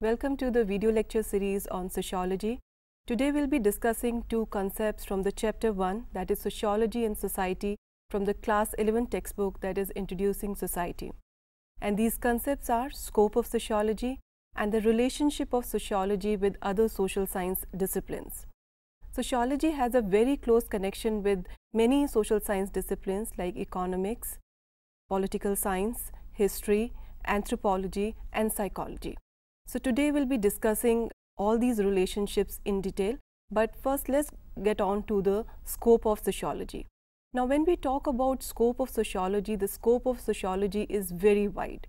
Welcome to the video lecture series on sociology. Today we'll be discussing two concepts from the chapter 1 that is sociology and society from the class 11 textbook that is introducing society. And these concepts are scope of sociology and the relationship of sociology with other social science disciplines sociology has a very close connection with many social science disciplines like economics, political science, history, anthropology and psychology. So today we'll be discussing all these relationships in detail, but first let's get on to the scope of sociology. Now when we talk about scope of sociology, the scope of sociology is very wide.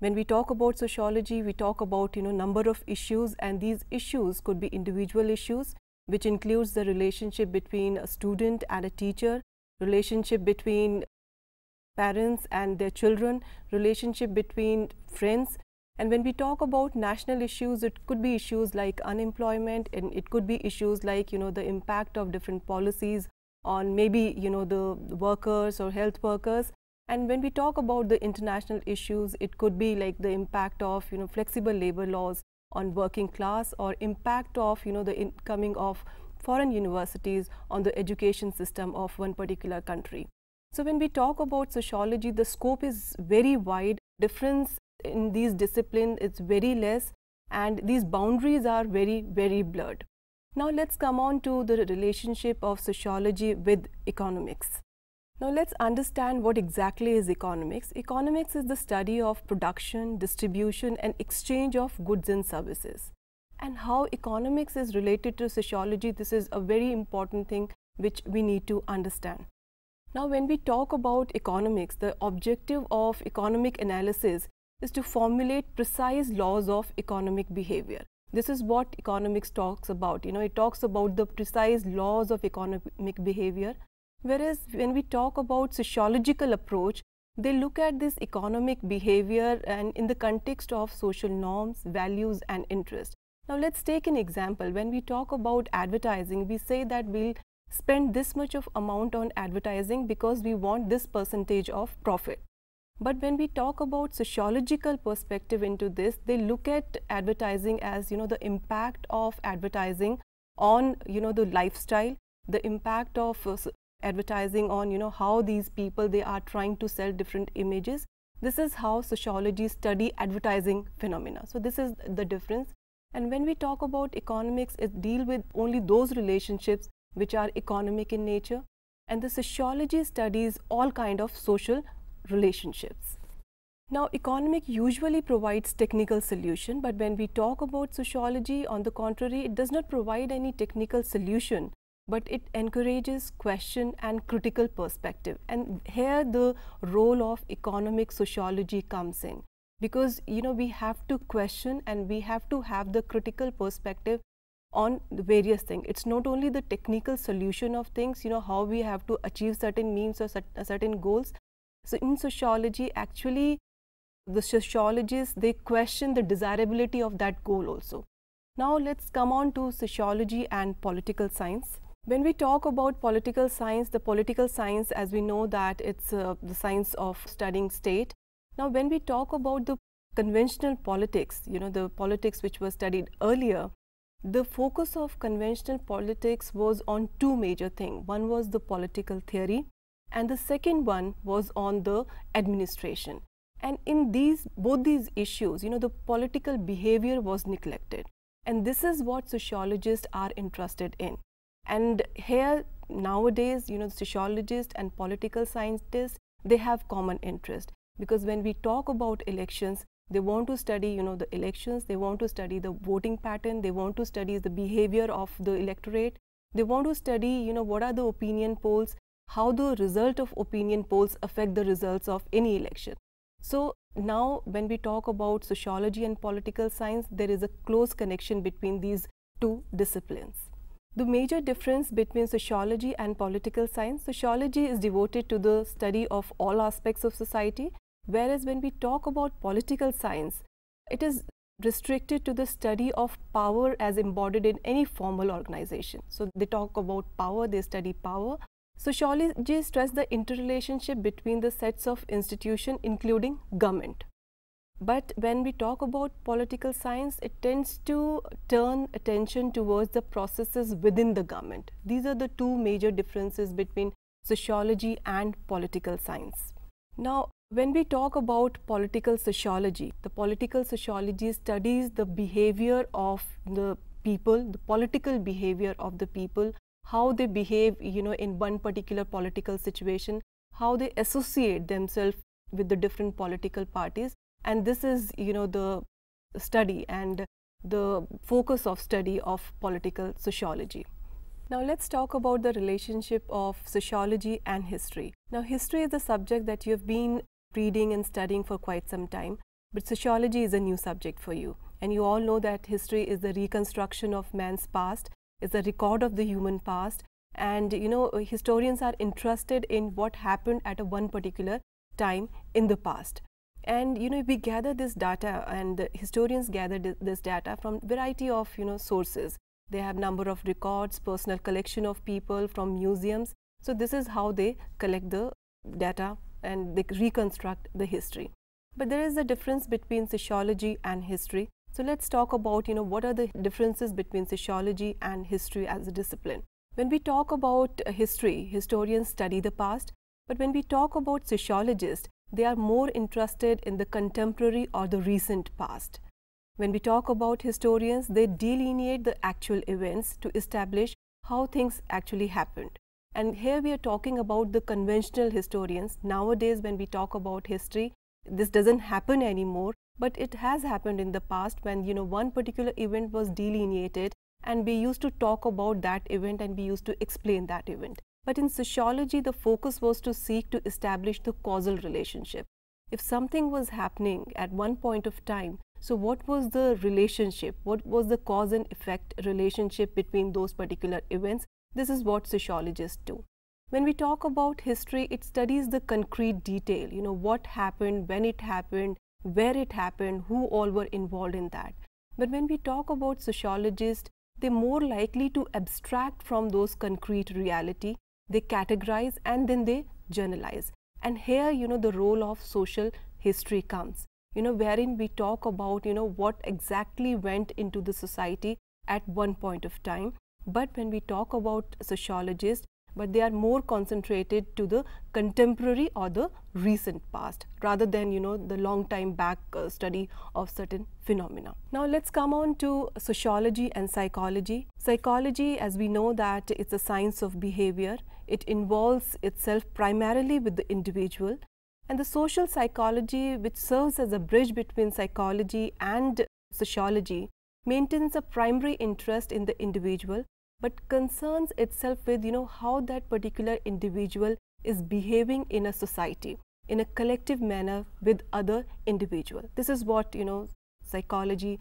When we talk about sociology, we talk about you know number of issues and these issues could be individual issues, which includes the relationship between a student and a teacher, relationship between parents and their children, relationship between friends. And when we talk about national issues, it could be issues like unemployment and it could be issues like, you know, the impact of different policies on maybe, you know, the workers or health workers. And when we talk about the international issues, it could be like the impact of, you know, flexible labor laws, on working class or impact of you know the incoming of foreign universities on the education system of one particular country. So when we talk about sociology, the scope is very wide. Difference in these disciplines is very less and these boundaries are very, very blurred. Now let's come on to the relationship of sociology with economics. Now let's understand what exactly is economics. Economics is the study of production, distribution and exchange of goods and services. And how economics is related to sociology, this is a very important thing which we need to understand. Now when we talk about economics, the objective of economic analysis is to formulate precise laws of economic behavior. This is what economics talks about. You know, it talks about the precise laws of economic behavior Whereas when we talk about sociological approach, they look at this economic behavior and in the context of social norms, values and interest. Now let's take an example. When we talk about advertising, we say that we'll spend this much of amount on advertising because we want this percentage of profit. But when we talk about sociological perspective into this, they look at advertising as, you know, the impact of advertising on, you know, the lifestyle, the impact of uh, advertising on you know how these people they are trying to sell different images this is how sociology study advertising phenomena so this is the difference and when we talk about economics it deal with only those relationships which are economic in nature and the sociology studies all kind of social relationships now economic usually provides technical solution but when we talk about sociology on the contrary it does not provide any technical solution but it encourages question and critical perspective. And here the role of economic sociology comes in because you know we have to question and we have to have the critical perspective on the various things. It's not only the technical solution of things, you know, how we have to achieve certain means or certain goals. So in sociology, actually, the sociologists, they question the desirability of that goal also. Now let's come on to sociology and political science. When we talk about political science, the political science, as we know that it's uh, the science of studying state. Now, when we talk about the conventional politics, you know, the politics which was studied earlier, the focus of conventional politics was on two major things. One was the political theory, and the second one was on the administration. And in these, both these issues, you know, the political behavior was neglected. And this is what sociologists are interested in and here nowadays, you know, sociologists and political scientists, they have common interest because when we talk about elections, they want to study, you know, the elections, they want to study the voting pattern, they want to study the behavior of the electorate, they want to study, you know, what are the opinion polls, how the result of opinion polls affect the results of any election. So now when we talk about sociology and political science, there is a close connection between these two disciplines. The major difference between sociology and political science, sociology is devoted to the study of all aspects of society, whereas when we talk about political science, it is restricted to the study of power as embodied in any formal organization. So they talk about power, they study power. Sociology stress the interrelationship between the sets of institution including government. But when we talk about political science, it tends to turn attention towards the processes within the government. These are the two major differences between sociology and political science. Now, when we talk about political sociology, the political sociology studies the behavior of the people, the political behavior of the people, how they behave, you know, in one particular political situation, how they associate themselves with the different political parties and this is you know the study and the focus of study of political sociology. Now let's talk about the relationship of sociology and history. Now history is a subject that you've been reading and studying for quite some time, but sociology is a new subject for you. And you all know that history is the reconstruction of man's past, it's a record of the human past, and you know historians are interested in what happened at a one particular time in the past. And you know we gather this data, and historians gather this data from variety of you know sources. They have number of records, personal collection of people from museums. So this is how they collect the data and they reconstruct the history. But there is a difference between sociology and history. So let's talk about, you know, what are the differences between sociology and history as a discipline. When we talk about history, historians study the past, but when we talk about sociologists, they are more interested in the contemporary or the recent past. When we talk about historians, they delineate the actual events to establish how things actually happened. And here we are talking about the conventional historians. Nowadays, when we talk about history, this doesn't happen anymore, but it has happened in the past when you know one particular event was delineated and we used to talk about that event and we used to explain that event. But in sociology, the focus was to seek to establish the causal relationship. If something was happening at one point of time, so what was the relationship? What was the cause and effect relationship between those particular events? This is what sociologists do. When we talk about history, it studies the concrete detail, you know, what happened, when it happened, where it happened, who all were involved in that. But when we talk about sociologists, they're more likely to abstract from those concrete reality they categorize and then they generalize. and here you know the role of social history comes you know wherein we talk about you know what exactly went into the society at one point of time but when we talk about sociologists but they are more concentrated to the contemporary or the recent past rather than you know the long time back uh, study of certain phenomena. Now let's come on to sociology and psychology. Psychology as we know that it's a science of behavior. It involves itself primarily with the individual and the social psychology which serves as a bridge between psychology and sociology maintains a primary interest in the individual but concerns itself with you know how that particular individual is behaving in a society in a collective manner with other individual this is what you know psychology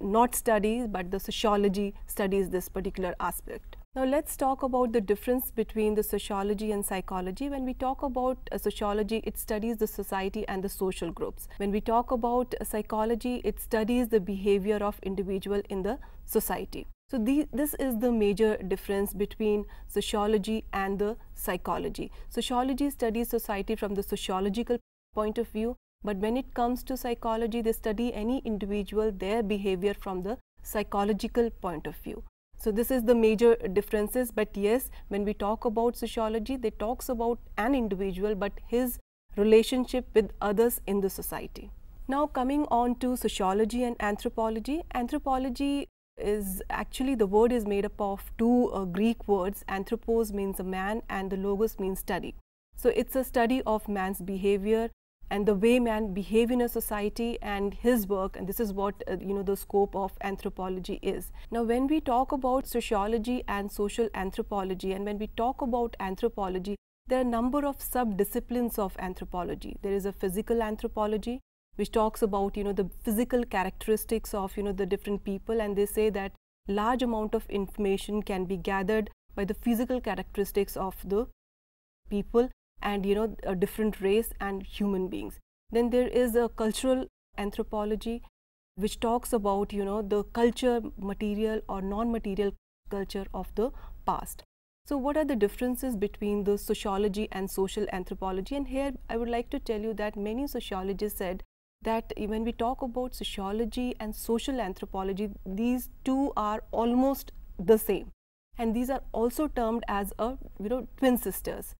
not studies but the sociology studies this particular aspect now let's talk about the difference between the sociology and psychology. When we talk about uh, sociology, it studies the society and the social groups. When we talk about uh, psychology, it studies the behavior of individual in the society. So the, this is the major difference between sociology and the psychology. Sociology studies society from the sociological point of view, but when it comes to psychology, they study any individual, their behavior from the psychological point of view. So this is the major differences, but yes, when we talk about sociology, they talks about an individual, but his relationship with others in the society. Now coming on to sociology and anthropology. Anthropology is actually the word is made up of two uh, Greek words. Anthropos means a man and the logos means study. So it's a study of man's behavior and the way man behave in a society and his work and this is what uh, you know the scope of anthropology is now when we talk about sociology and social anthropology and when we talk about anthropology there are a number of sub disciplines of anthropology there is a physical anthropology which talks about you know the physical characteristics of you know the different people and they say that large amount of information can be gathered by the physical characteristics of the people and you know a different race and human beings then there is a cultural anthropology which talks about you know the culture material or non-material culture of the past so what are the differences between the sociology and social anthropology and here i would like to tell you that many sociologists said that when we talk about sociology and social anthropology, these two are almost the same. And these are also termed as a, you know, twin sisters.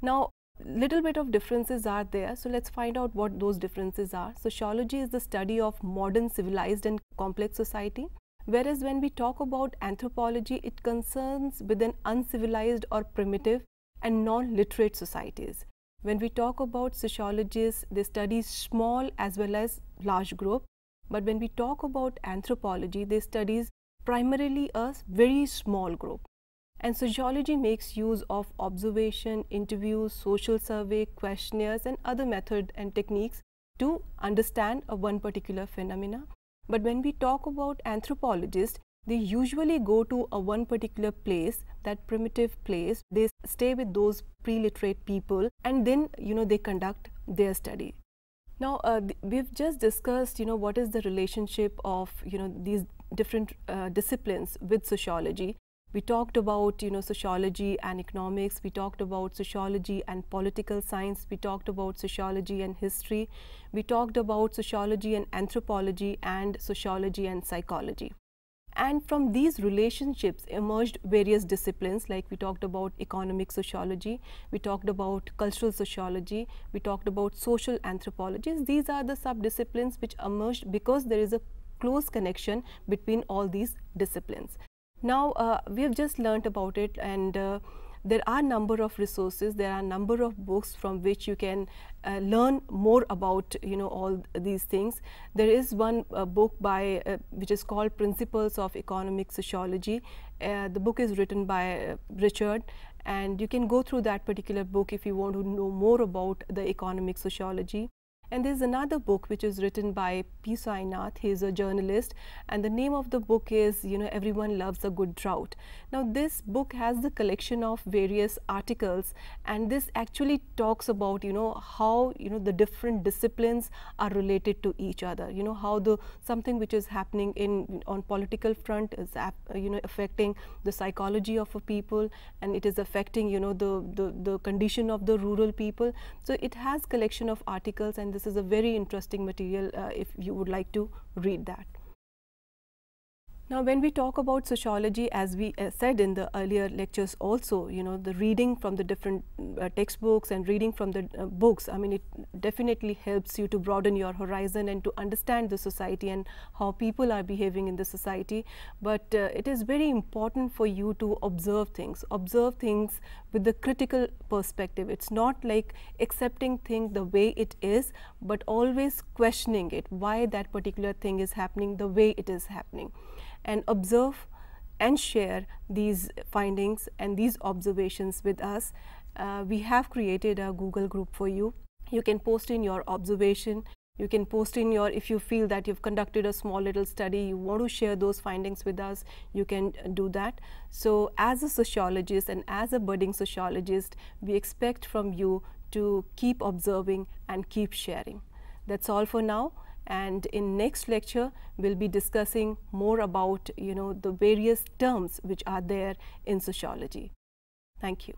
Now, little bit of differences are there. So let's find out what those differences are. Sociology is the study of modern civilized and complex society. Whereas when we talk about anthropology, it concerns with an uncivilized or primitive and non-literate societies. When we talk about sociologists, they study small as well as large group. But when we talk about anthropology, they studies primarily a very small group. And sociology makes use of observation, interviews, social survey, questionnaires and other methods and techniques to understand a one particular phenomena. But when we talk about anthropologists, they usually go to a one particular place that primitive place they stay with those pre-literate people and then you know they conduct their study now uh, we've just discussed you know what is the relationship of you know these different uh, disciplines with sociology we talked about you know sociology and economics we talked about sociology and political science we talked about sociology and history we talked about sociology and anthropology and sociology and psychology and from these relationships emerged various disciplines, like we talked about economic sociology, we talked about cultural sociology, we talked about social anthropologies. These are the sub-disciplines which emerged because there is a close connection between all these disciplines. Now, uh, we have just learnt about it and uh, there are number of resources, there are number of books from which you can uh, learn more about you know all these things. There is one uh, book by uh, which is called Principles of Economic Sociology. Uh, the book is written by uh, Richard and you can go through that particular book if you want to know more about the economic sociology. And there's another book which is written by P. Sainath. He's a journalist, and the name of the book is, you know, Everyone Loves a Good Drought. Now, this book has the collection of various articles, and this actually talks about, you know, how, you know, the different disciplines are related to each other. You know, how the something which is happening in on political front is, you know, affecting the psychology of a people, and it is affecting, you know, the, the, the condition of the rural people. So, it has collection of articles and this is a very interesting material uh, if you would like to read that. Now, when we talk about sociology, as we uh, said in the earlier lectures also, you know, the reading from the different uh, textbooks and reading from the uh, books, I mean, it definitely helps you to broaden your horizon and to understand the society and how people are behaving in the society. But uh, it is very important for you to observe things, observe things with the critical perspective. It's not like accepting things the way it is, but always questioning it, why that particular thing is happening the way it is happening and observe and share these findings and these observations with us. Uh, we have created a Google group for you. You can post in your observation. You can post in your, if you feel that you've conducted a small little study, you want to share those findings with us, you can do that. So as a sociologist and as a budding sociologist, we expect from you to keep observing and keep sharing. That's all for now and in next lecture we'll be discussing more about you know the various terms which are there in sociology. Thank you.